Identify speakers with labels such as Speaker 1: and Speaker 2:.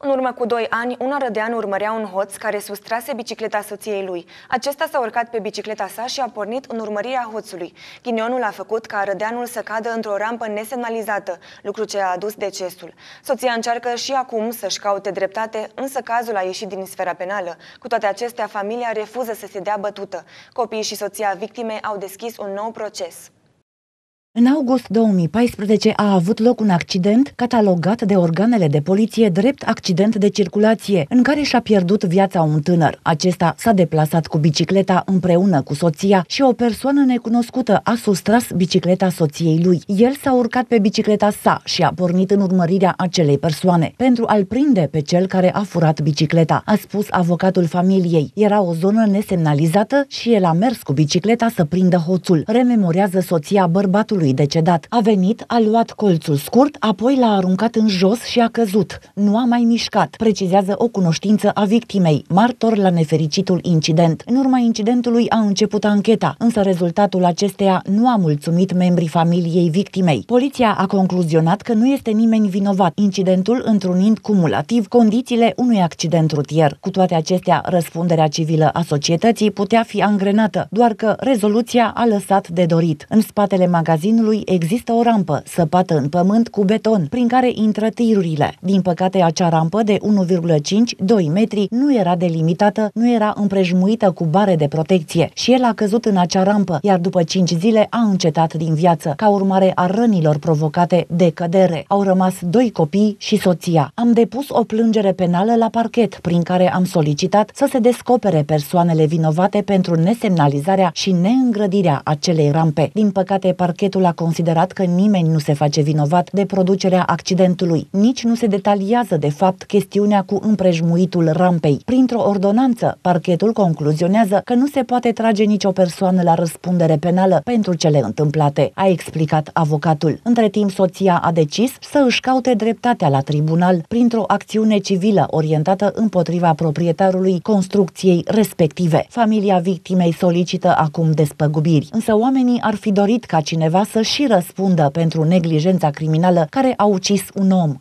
Speaker 1: În urmă cu doi ani, un arădean urmărea un hoț care sustrase bicicleta soției lui. Acesta s-a urcat pe bicicleta sa și a pornit în urmărirea hoțului. Ghinionul a făcut ca arădeanul să cadă într-o rampă nesemnalizată, lucru ce a adus decesul. Soția încearcă și acum să-și caute dreptate, însă cazul a ieșit din sfera penală. Cu toate acestea, familia refuză să se dea bătută. Copiii și soția victimei au deschis un nou proces.
Speaker 2: În august 2014 a avut loc un accident catalogat de organele de poliție drept accident de circulație, în care și-a pierdut viața un tânăr. Acesta s-a deplasat cu bicicleta împreună cu soția și o persoană necunoscută a sustras bicicleta soției lui. El s-a urcat pe bicicleta sa și a pornit în urmărirea acelei persoane pentru a-l prinde pe cel care a furat bicicleta, a spus avocatul familiei. Era o zonă nesemnalizată și el a mers cu bicicleta să prindă hoțul, rememorează soția bărbatului băiatului decedat. A venit, a luat colțul scurt, apoi l-a aruncat în jos și a căzut. Nu a mai mișcat, precizează o cunoștință a victimei, martor la nefericitul incident. În urma incidentului a început ancheta, însă rezultatul acesteia nu a mulțumit membrii familiei victimei. Poliția a concluzionat că nu este nimeni vinovat, incidentul întrunind cumulativ condițiile unui accident rutier. Cu toate acestea, răspunderea civilă a societății putea fi angrenată, doar că rezoluția a lăsat de dorit. În spatele magazinului terenului există o rampă săpată în pământ cu beton, prin care intră tirurile. Din păcate, acea rampă de 1,5-2 metri nu era delimitată, nu era împrejmuită cu bare de protecție și el a căzut în acea rampă, iar după 5 zile a încetat din viață, ca urmare a rănilor provocate de cădere. Au rămas doi copii și soția. Am depus o plângere penală la parchet, prin care am solicitat să se descopere persoanele vinovate pentru nesemnalizarea și neîngrădirea acelei rampe. Din păcate, parchetul a considerat că nimeni nu se face vinovat de producerea accidentului. Nici nu se detaliază, de fapt, chestiunea cu împrejmuitul rampei. Printr-o ordonanță, parchetul concluzionează că nu se poate trage nicio persoană la răspundere penală pentru cele întâmplate, a explicat avocatul. Între timp, soția a decis să își caute dreptatea la tribunal printr-o acțiune civilă orientată împotriva proprietarului construcției respective. Familia victimei solicită acum despăgubiri, însă oamenii ar fi dorit ca cineva să și răspundă
Speaker 1: pentru neglijența criminală care a ucis un om.